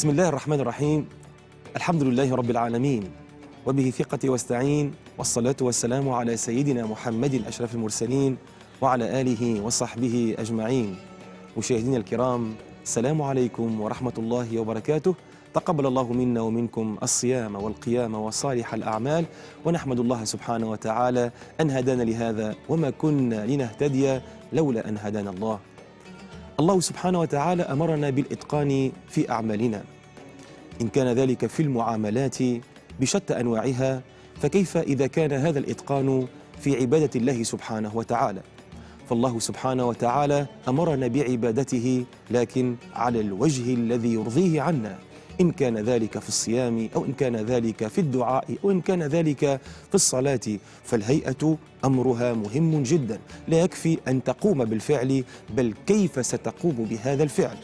بسم الله الرحمن الرحيم الحمد لله رب العالمين وبه ثقتي واستعين والصلاة والسلام على سيدنا محمد أشرف المرسلين وعلى آله وصحبه أجمعين مشاهدينا الكرام السلام عليكم ورحمة الله وبركاته تقبل الله منا ومنكم الصيام والقيام وصالح الأعمال ونحمد الله سبحانه وتعالى أن هدانا لهذا وما كنا لنهتدي لولا أن هدانا الله الله سبحانه وتعالى أمرنا بالإتقان في أعمالنا إن كان ذلك في المعاملات بشتى أنواعها فكيف إذا كان هذا الإتقان في عبادة الله سبحانه وتعالى فالله سبحانه وتعالى أمرنا بعبادته لكن على الوجه الذي يرضيه عنا إن كان ذلك في الصيام أو إن كان ذلك في الدعاء أو إن كان ذلك في الصلاة فالهيئة أمرها مهم جدا لا يكفي أن تقوم بالفعل بل كيف ستقوم بهذا الفعل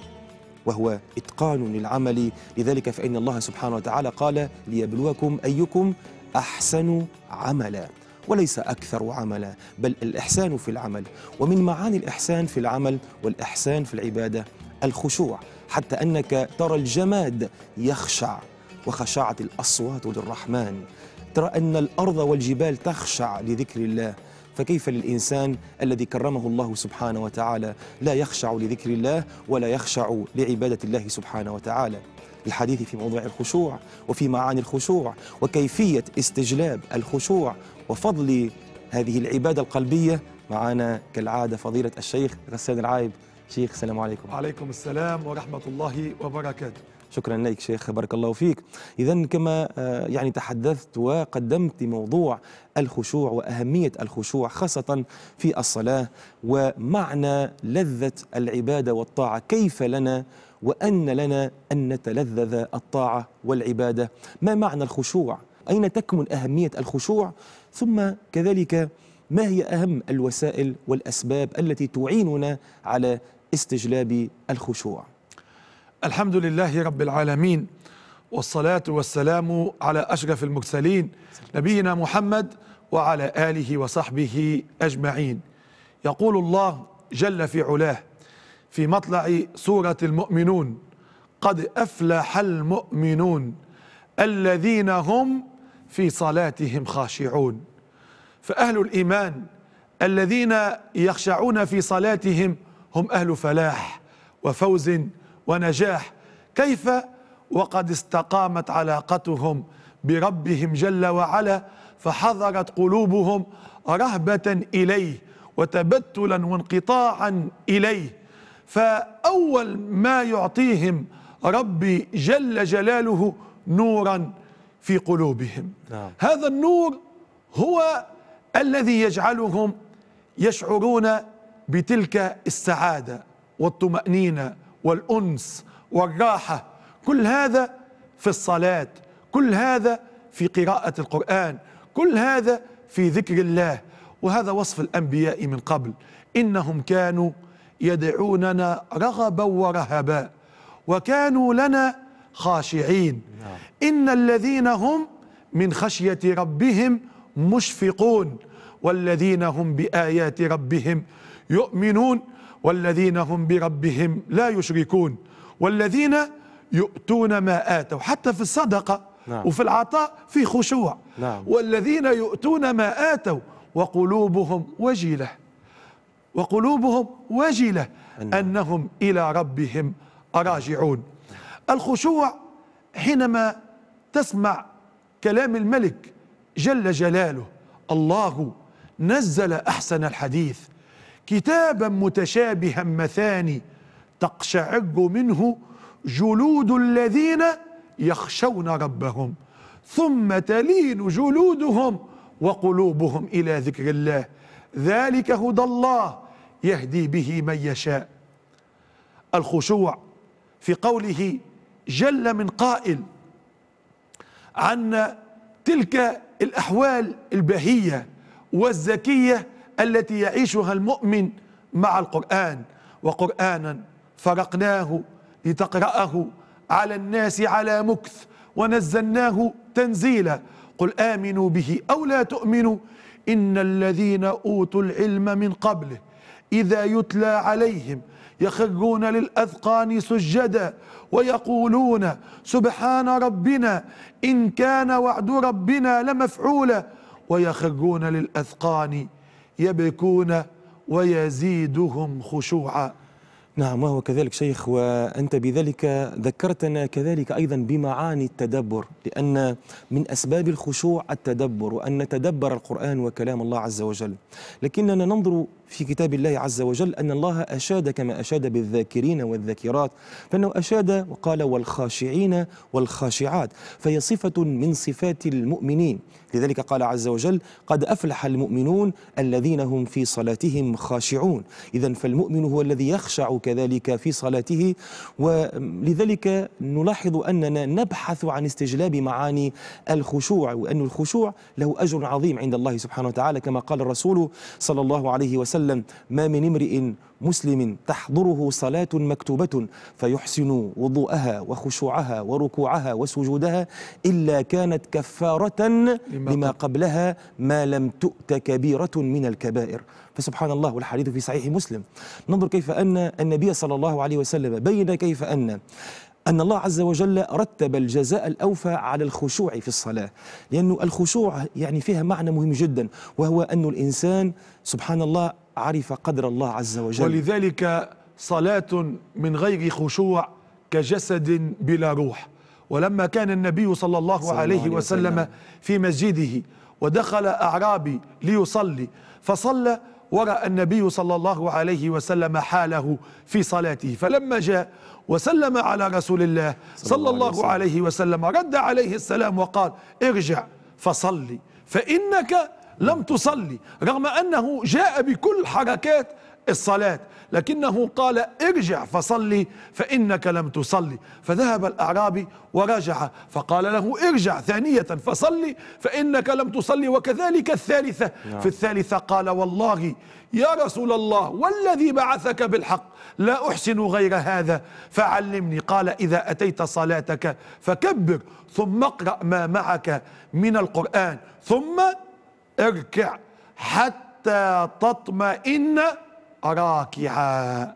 وهو إتقان للعمل لذلك فإن الله سبحانه وتعالى قال ليبلوكم أيكم أحسن عملا وليس أكثر عملا بل الإحسان في العمل ومن معاني الإحسان في العمل والإحسان في العبادة الخشوع حتى أنك ترى الجماد يخشع وخشعت الأصوات للرحمن ترى أن الأرض والجبال تخشع لذكر الله فكيف للإنسان الذي كرمه الله سبحانه وتعالى لا يخشع لذكر الله ولا يخشع لعبادة الله سبحانه وتعالى الحديث في موضوع الخشوع وفي معاني الخشوع وكيفية استجلاب الخشوع وفضل هذه العبادة القلبية معنا كالعادة فضيلة الشيخ غسان العايب شيخ السلام عليكم عليكم السلام ورحمة الله وبركاته شكرا لك شيخ بارك الله فيك إذا كما آه، يعني تحدثت وقدمت موضوع الخشوع وأهمية الخشوع خاصة في الصلاة ومعنى لذة العبادة والطاعة كيف لنا وأن لنا أن نتلذذ الطاعة والعبادة ما معنى الخشوع أين تكمن أهمية الخشوع ثم كذلك ما هي أهم الوسائل والأسباب التي تعيننا على استجلاب الخشوع الحمد لله رب العالمين والصلاة والسلام على أشرف المرسلين نبينا محمد وعلى آله وصحبه أجمعين يقول الله جل في علاه في مطلع سورة المؤمنون قد أفلح المؤمنون الذين هم في صلاتهم خاشعون فأهل الإيمان الذين يخشعون في صلاتهم هم أهل فلاح وفوز ونجاح كيف وقد استقامت علاقتهم بربهم جل وعلا فحضرت قلوبهم رهبة إليه وتبتلا وانقطاعا إليه فأول ما يعطيهم ربي جل جلاله نورا في قلوبهم نعم. هذا النور هو الذي يجعلهم يشعرون بتلك السعاده والطمانينه والانس والراحه كل هذا في الصلاه كل هذا في قراءه القران كل هذا في ذكر الله وهذا وصف الانبياء من قبل انهم كانوا يدعوننا رغبا ورهبا وكانوا لنا خاشعين نعم. ان الذين هم من خشيه ربهم مشفقون والذين هم بايات ربهم يؤمنون والذين هم بربهم لا يشركون والذين يؤتون ما آتوا حتى في الصدقة نعم. وفي العطاء في خشوع نعم. والذين يؤتون ما آتوا وقلوبهم وجلة وقلوبهم وجلة أنهم, أنهم إلى ربهم راجعون الخشوع حينما تسمع كلام الملك جل جلاله الله نزل أحسن الحديث كتابا متشابها مثاني تقشعر منه جلود الذين يخشون ربهم ثم تلين جلودهم وقلوبهم الى ذكر الله ذلك هدى الله يهدي به من يشاء الخشوع في قوله جل من قائل عن تلك الاحوال البهيه والزكيه التي يعيشها المؤمن مع القرآن وقرآنا فرقناه لتقرأه على الناس على مكث ونزلناه تنزيلا قل آمنوا به أو لا تؤمنوا إن الذين أوتوا العلم من قبله إذا يتلى عليهم يخرون للأذقان سجدا ويقولون سبحان ربنا إن كان وعد ربنا لمفعولا ويخرون للأذقان يبكون ويزيدهم خشوعا نعم وهو كذلك شيخ وأنت بذلك ذكرتنا كذلك أيضا بمعاني التدبر لأن من أسباب الخشوع التدبر وأن نتدبر القرآن وكلام الله عز وجل لكننا ننظر في كتاب الله عز وجل أن الله أشاد كما أشاد بالذاكرين والذاكرات فإنه أشاد وقال والخاشعين والخاشعات فهي صفة من صفات المؤمنين لذلك قال عز وجل قد أفلح المؤمنون الذين هم في صلاتهم خاشعون إذا فالمؤمن هو الذي يخشع كذلك في صلاته ولذلك نلاحظ أننا نبحث عن استجلاب معاني الخشوع وأن الخشوع له أجر عظيم عند الله سبحانه وتعالى كما قال الرسول صلى الله عليه وسلم وسلم ما من امرئ مسلم تحضره صلاة مكتوبة فيحسن وضوءها وخشوعها وركوعها وسجودها إلا كانت كفارة لما قبلها ما لم تؤت كبيرة من الكبائر فسبحان الله والحديث في صحيح مسلم ننظر كيف أن النبي صلى الله عليه وسلم بين كيف أن أن الله عز وجل رتب الجزاء الأوفى على الخشوع في الصلاة لأن الخشوع يعني فيها معنى مهم جدا وهو أن الإنسان سبحان الله عرف قدر الله عز وجل ولذلك صلاة من غير خشوع كجسد بلا روح ولما كان النبي صلى الله, صلى الله عليه وسلم, وسلم في مسجده ودخل أعرابي ليصلي فصلى ورأى النبي صلى الله عليه وسلم حاله في صلاته فلما جاء وسلم على رسول الله صلى الله عليه وسلم رد عليه السلام وقال ارجع فصلي فإنك لم تصلي رغم أنه جاء بكل حركات الصلاة لكنه قال ارجع فصلي فإنك لم تصلي فذهب الأعرابي ورجع فقال له ارجع ثانية فصلي فإنك لم تصلي وكذلك الثالثة نعم. في الثالثة قال والله يا رسول الله والذي بعثك بالحق لا أحسن غير هذا فعلمني قال إذا أتيت صلاتك فكبر ثم اقرأ ما معك من القرآن ثم اركع حتى تطمئن راكعا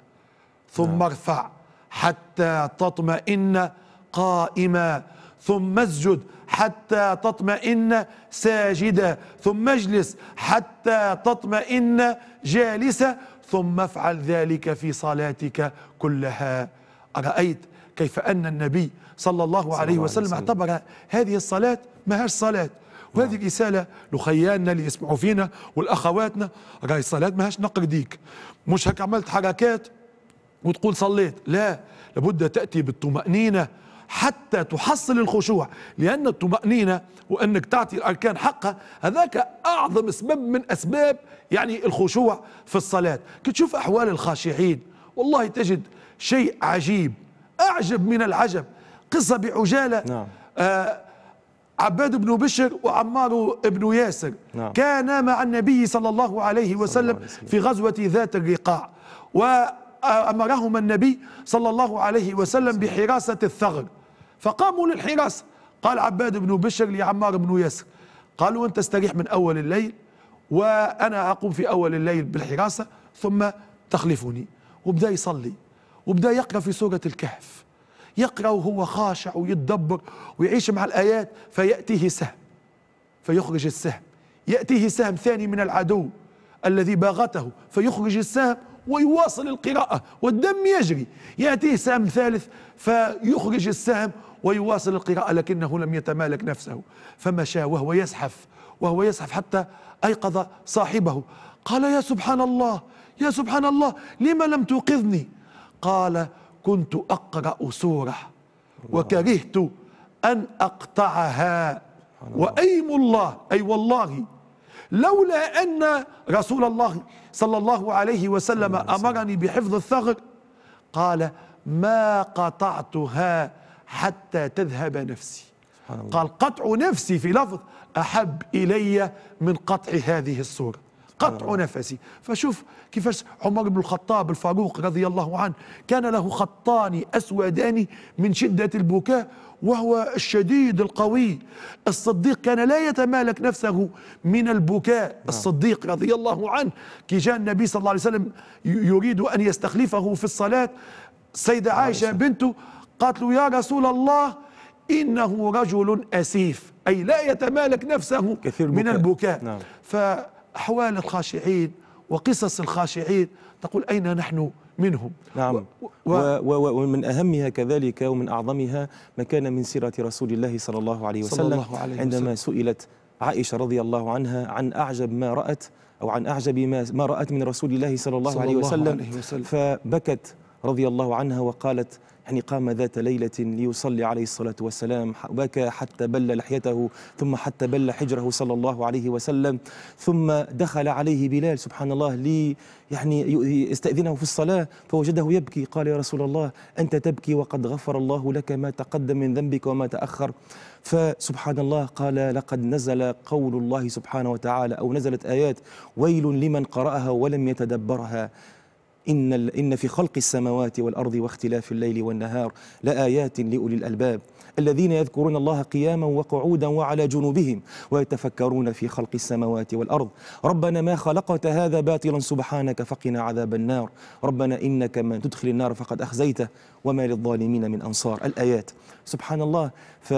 ثم نعم. ارفع حتى تطمئن قائما ثم اسجد حتى تطمئن ساجدا ثم اجلس حتى تطمئن جالسا ثم افعل ذلك في صلاتك كلها أرأيت كيف أن النبي صلى الله عليه وسلم اعتبر هذه الصلاة ما هي الصلاة وهذه رسالة لخياننا اللي يسمعوا فينا والاخواتنا راهي الصلاه ماهاش نقر ديك مش هك عملت حركات وتقول صليت لا لابد تاتي بالطمانينه حتى تحصل الخشوع لأن الطمأنينة وأنك تعطي الأركان حقها هذاك أعظم سبب من أسباب يعني الخشوع في الصلاة كي تشوف أحوال الخاشعين والله تجد شيء عجيب أعجب من العجب قصة بعجالة نعم. آه عباد بن بشر وعمار بن ياسر نعم. كانا مع النبي صلى الله عليه وسلم في غزوة ذات الرقاع وأمرهما النبي صلى الله عليه وسلم بحراسة الثغر فقاموا للحراسة قال عباد بن بشر لعمار بن ياسر قالوا أنت استريح من أول الليل وأنا أقوم في أول الليل بالحراسة ثم تخلفني وبدأ يصلي وبدأ يقرأ في سورة الكهف يقرأ وهو خاشع ويتدبر ويعيش مع الآيات فيأتيه سهم فيخرج السهم يأتيه سهم ثاني من العدو الذي باغته فيخرج السهم ويواصل القراءة والدم يجري يأتيه سهم ثالث فيخرج السهم ويواصل القراءة لكنه لم يتمالك نفسه فمشى وهو يزحف وهو يزحف حتى أيقظ صاحبه قال يا سبحان الله يا سبحان الله لما لم توقظني قال كنت أقرأ سورة وكرهت أن أقطعها وأيم الله أي والله لولا أن رسول الله صلى الله عليه وسلم أمرني بحفظ الثغر قال ما قطعتها حتى تذهب نفسي قال قطع نفسي في لفظ أحب إلي من قطع هذه الصورة قطع آه. نفسي فشوف كيفاش عمر بن الخطاب الفاروق رضي الله عنه كان له خطان أسودان من شدة البكاء وهو الشديد القوي الصديق كان لا يتمالك نفسه من البكاء نعم. الصديق رضي الله عنه كي جاء النبي صلى الله عليه وسلم يريد أن يستخلفه في الصلاة سيدة عائشة بنته قالت له يا رسول الله إنه رجل أسيف أي لا يتمالك نفسه كثير من البكاء نعم. أحوال الخاشعين وقصص الخاشعين تقول أين نحن منهم نعم ومن أهمها كذلك ومن أعظمها ما كان من سيرة رسول الله صلى الله عليه وسلم صلى الله عليه عندما وسلم. سئلت عائشة رضي الله عنها عن أعجب ما رأت أو عن أعجب ما, ما رأت من رسول الله صلى الله, صلى عليه, الله وسلم عليه وسلم فبكت رضي الله عنها وقالت يعني قام ذات ليلة ليصلي عليه الصلاة والسلام بكى حتى بل لحيته ثم حتى بل حجره صلى الله عليه وسلم ثم دخل عليه بلال سبحان الله لي يعني يستأذنه في الصلاة فوجده يبكي قال يا رسول الله أنت تبكي وقد غفر الله لك ما تقدم من ذنبك وما تأخر فسبحان الله قال لقد نزل قول الله سبحانه وتعالى أو نزلت آيات ويل لمن قرأها ولم يتدبرها إن, إن في خلق السماوات والأرض واختلاف الليل والنهار لآيات لأولي الألباب الذين يذكرون الله قياما وقعودا وعلى جنوبهم ويتفكرون في خلق السماوات والأرض ربنا ما خلقت هذا باطلا سبحانك فقنا عذاب النار ربنا إنك من تدخل النار فقد أخزيته وما للظالمين من أنصار الآيات سبحان الله ف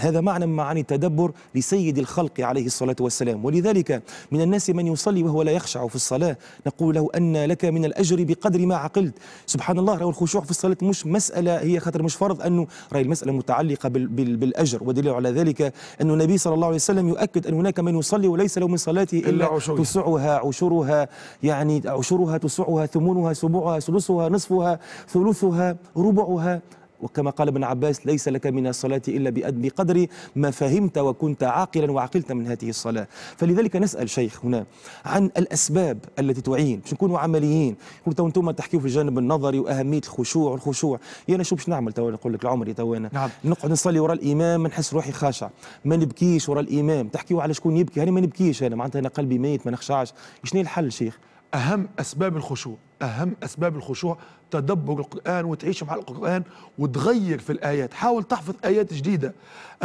هذا معنى من معاني التدبر لسيد الخلق عليه الصلاة والسلام ولذلك من الناس من يصلي وهو لا يخشع في الصلاة نقول له أن لك من الأجر بقدر ما عقلت سبحان الله رأي الخشوع في الصلاة مش مسألة هي خاطر مش فرض أنه رأي المسألة متعلقة بال بال بالأجر ودليل على ذلك أن النبي صلى الله عليه وسلم يؤكد أن هناك من يصلي وليس له من صلاته إلا عشرها تسعها عشرها يعني عشرها تسعها ثمنها سبعها سلسها نصفها ثلثها ربعها وكما قال ابن عباس ليس لك من الصلاة إلا بقدر ما فهمت وكنت عاقلا وعقلت من هذه الصلاة فلذلك نسأل شيخ هنا عن الأسباب التي تعين باش نكونوا عمليين قلت أنتم تحكيوا في الجانب النظري وأهمية الخشوع والخشوع يا أنا شو باش نعمل تو نقول لك العمر تو أنا نعم. نقعد نصلي وراء الإمام نحس روحي خاشع ما نبكيش وراء الإمام تحكيوا على شكون يبكي هاني ما نبكيش أنا معناتها أنا قلبي ميت ما نخشعش شنو الحل شيخ اهم اسباب الخشوع اهم اسباب الخشوع تدبر القران وتعيش مع القران وتغير في الايات حاول تحفظ ايات جديده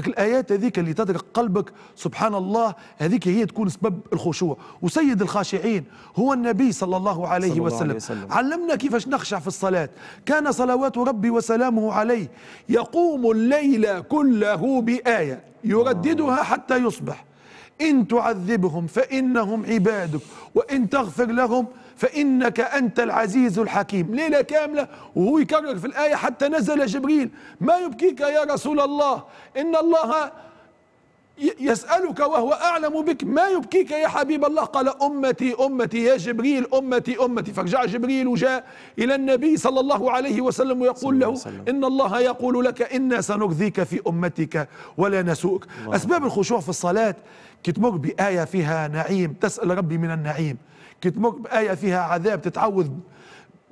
الايات هذيك اللي تدرك قلبك سبحان الله هذيك هي تكون سبب الخشوع وسيد الخاشعين هو النبي صلى الله عليه, صلى وسلم. الله عليه وسلم علمنا كيفاش نخشع في الصلاه كان صلوات ربي وسلامه عليه يقوم الليل كله بايه يرددها حتى يصبح إن تعذبهم فإنهم عبادك وإن تغفر لهم فإنك أنت العزيز الحكيم ليلة كاملة وهو يكرر في الآية حتى نزل جبريل ما يبكيك يا رسول الله إن الله يسألك وهو أعلم بك ما يبكيك يا حبيب الله قال أمتي أمتي يا جبريل أمتي أمتي فرجع جبريل وجاء إلى النبي صلى الله عليه وسلم ويقول له إن الله يقول لك إنا سنغذيك في أمتك ولا نسوك أسباب الخشوع في الصلاة كي تمر بآية فيها نعيم تسأل ربي من النعيم كي تمر بآية فيها عذاب تتعوذ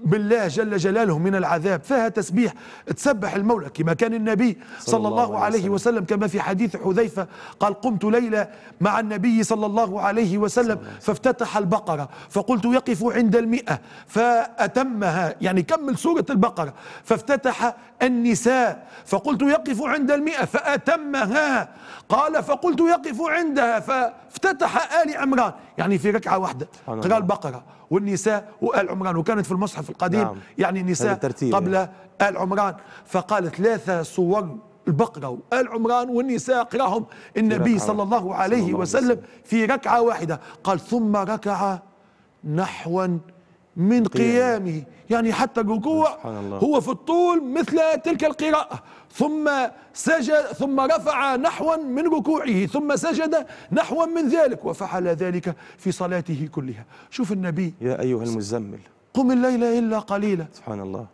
بالله جل جلاله من العذاب فيها تسبيح تسبح المولى كما كان النبي صلى, الله, الله عليه وسلم. وسلم كما في حديث حذيفة قال قمت ليلة مع النبي صلى الله عليه وسلم فافتتح البقرة فقلت يقف عند المئة فأتمها يعني كمل سورة البقرة فافتتح النساء فقلت يقف عند المئة فأتمها قال فقلت يقف عندها فافتتح آل عمران يعني في ركعة واحدة قرأ البقرة والنساء وآل عمران وكانت في المصحف القديم نعم. يعني النساء قبل يعني. آل عمران فقال ثلاثة صور البقرة وآل عمران والنساء قراهم النبي صلى الله عليه صلى الله وسلم, وسلم في ركعة واحدة قال ثم ركع نحوا من قيامه يعني حتى الركوع هو في الطول مثل تلك القراءة ثم سجد ثم رفع نحوا من ركوعه ثم سجد نحوا من ذلك وفعل ذلك في صلاته كلها شوف النبي يا أيها المزمل قم الليل إلا قليلا سبحان الله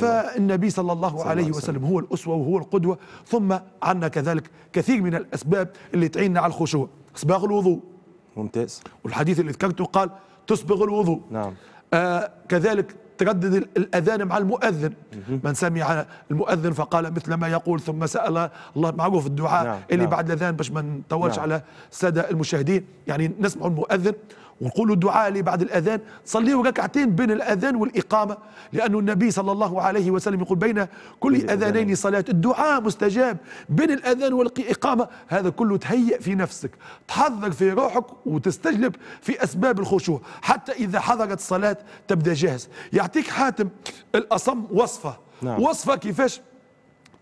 فالنبي صلى الله عليه وسلم, وسلم هو الأسوة وهو القدوة ثم عنا كذلك كثير من الأسباب اللي تعيننا على الخشوع إسباغ الوضوء ممتاز والحديث اللي ذكرته قال تسبغ الوضوء نعم آه كذلك تردد الأذان مع المؤذن من سمع المؤذن فقال مثل ما يقول ثم سأل الله معروف الدعاء نعم. اللي نعم. بعد الأذان باش ما نطولش نعم. على السادة المشاهدين يعني نسمع المؤذن ونقولوا الدعاء اللي بعد الأذان صليوا ركعتين بين الأذان والإقامة لأن النبي صلى الله عليه وسلم يقول بين كل أذانين صلاة الدعاء مستجاب بين الأذان والإقامة هذا كله تهيئ في نفسك تحضر في روحك وتستجلب في أسباب الخشوع حتى إذا حضرت الصلاة تبدأ جاهز يعطيك حاتم الأصم وصفة نعم. وصفة كيفاش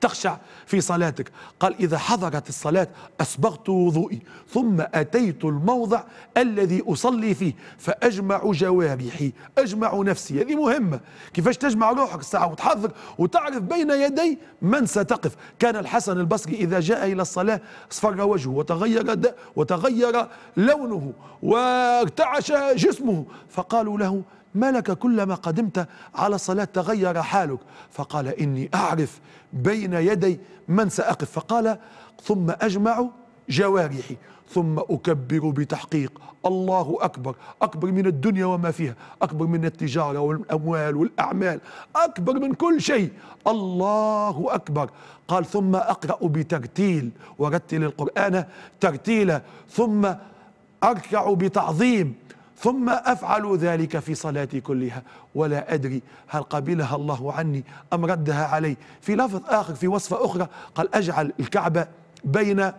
تخشع في صلاتك قال إذا حضرت الصلاة أسبغت وضوئي ثم أتيت الموضع الذي أصلي فيه فأجمع جوارحي أجمع نفسي هذه مهمة كيفاش تجمع روحك الساعة وتحضر وتعرف بين يدي من ستقف كان الحسن البصري إذا جاء إلى الصلاة اصفر وجهه وتغير, وتغير لونه وارتعش جسمه فقالوا له ما لك كلما قدمت على الصلاة تغير حالك فقال إني أعرف بين يدي من سأقف فقال ثم أجمع جوارحي ثم أكبر بتحقيق الله أكبر أكبر من الدنيا وما فيها أكبر من التجارة والأموال والأعمال أكبر من كل شيء الله أكبر قال ثم أقرأ بترتيل ورتل القرآن ترتيلا ثم أركع بتعظيم ثم أفعل ذلك في صلاتي كلها ولا أدري هل قبلها الله عني أم ردها علي في لفظ آخر في وصفة أخرى قال أجعل الكعبة بين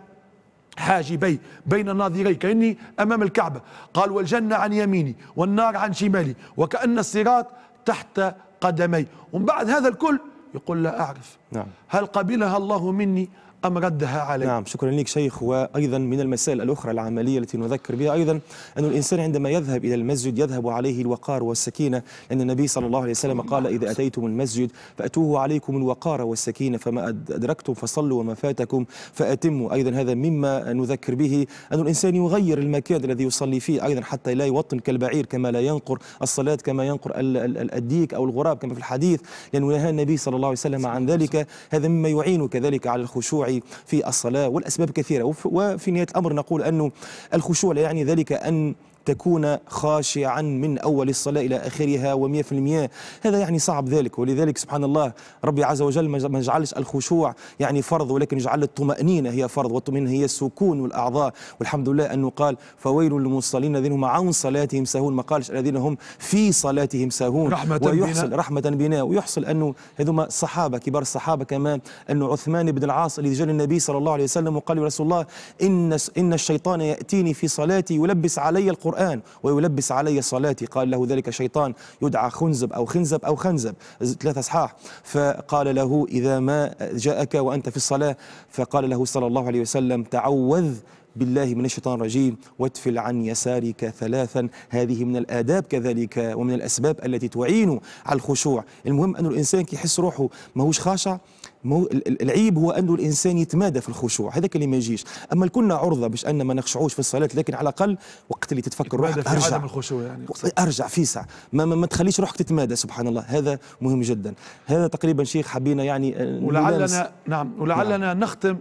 حاجبي بين الناظرين كأني أمام الكعبة قال والجنة عن يميني والنار عن شمالي وكأن الصراط تحت قدمي ومن بعد هذا الكل يقول لا أعرف نعم. هل قبلها الله مني أم ردها عليه نعم شكرا لك شيخ وأيضا من المسائل الأخرى العملية التي نذكر بها أيضا أن الإنسان عندما يذهب إلى المسجد يذهب عليه الوقار والسكينة لأن النبي صلى الله عليه وسلم قال إذا نعم. أتيتم المسجد فأتوه عليكم الوقار والسكينة فما أدركتم فصلوا وما فاتكم فأتموا أيضا هذا مما نذكر به أن الإنسان يغير المكان الذي يصلي فيه أيضا حتى لا يوطن كالبعير كما لا ينقر الصلاة كما ينقر الديك أو الغراب كما في الحديث لأنه نهى النبي صلى الله عليه وسلم عن ذلك هذا مما يعين كذلك على الخشوع الشرعي في الصلاة والأسباب كثيرة وفي نهاية الأمر نقول أنه الخشوع لا يعني ذلك أن تكون خاشعا من أول الصلاة إلى آخرها ومية في المية هذا يعني صعب ذلك ولذلك سبحان الله ربي عز وجل ما جعلش الخشوع يعني فرض ولكن جعل الطمأنينة هي فرض والطمأنينة هي السكون والأعضاء والحمد لله أنه قال فويل للمصلين الذين هم عن صلاتهم ساهون ما قالش الذين هم في صلاتهم ساهون رحمة ويحصل بنا رحمة بنا ويحصل أنه هذوما الصحابة كبار الصحابة كمان أنه عثمان بن العاص اللي جاء للنبي صلى الله عليه وسلم وقال يا رسول الله إن إن الشيطان يأتيني في صلاتي يلبس علي القرآن القرآن ويلبس علي صلاتي قال له ذلك شيطان يدعى خنزب أو خنزب أو خنزب ثلاثة أصحاح فقال له إذا ما جاءك وأنت في الصلاة فقال له صلى الله عليه وسلم تعوذ بالله من الشيطان الرجيم وادفل عن يسارك ثلاثا هذه من الآداب كذلك ومن الأسباب التي تعين على الخشوع المهم أن الإنسان كيحس روحه ماهوش خاشع مو العيب هو انه الانسان يتمادى في الخشوع هذاك اللي ما يجيش اما كنا عرضه باش ان ما نخشعوش في الصلاه لكن على الاقل وقت اللي تتفكر روحك ارجع عدم الخشوع يعني ارجع فيسع ما, ما, ما تخليش روحك تتمادى سبحان الله هذا مهم جدا هذا تقريبا شيخ حبينا يعني آه، ولعلنا نعم ولعلنا نعم. نختم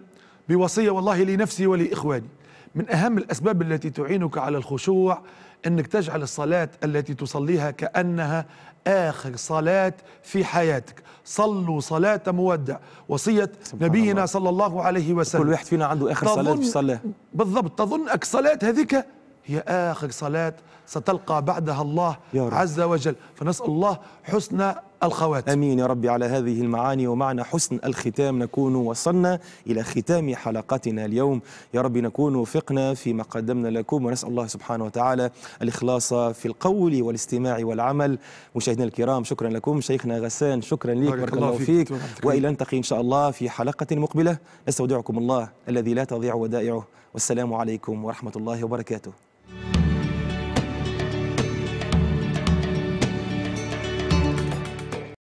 بوصيه والله لنفسي ولاخواني من أهم الأسباب التي تعينك على الخشوع أنك تجعل الصلاة التي تصليها كأنها آخر صلاة في حياتك صلوا صلاة مودع وصية نبينا الله. صلى الله عليه وسلم كل واحد فينا عنده آخر صلاة صلاة بالضبط تظن أك صلاة هذيك هي آخر صلاة ستلقى بعدها الله عز وجل فنسأل الله حسن الخواتم امين يا ربي على هذه المعاني ومعنى حسن الختام نكون وصلنا الى ختام حلقتنا اليوم يا ربي نكون وفقنا فيما قدمنا لكم ونسال الله سبحانه وتعالى الاخلاص في القول والاستماع والعمل مشاهدينا الكرام شكرا لكم شيخنا غسان شكرا لك بارك الله فيك, فيك. والى نلتقي ان شاء الله في حلقه مقبله نستودعكم الله الذي لا تضيع ودائعه والسلام عليكم ورحمه الله وبركاته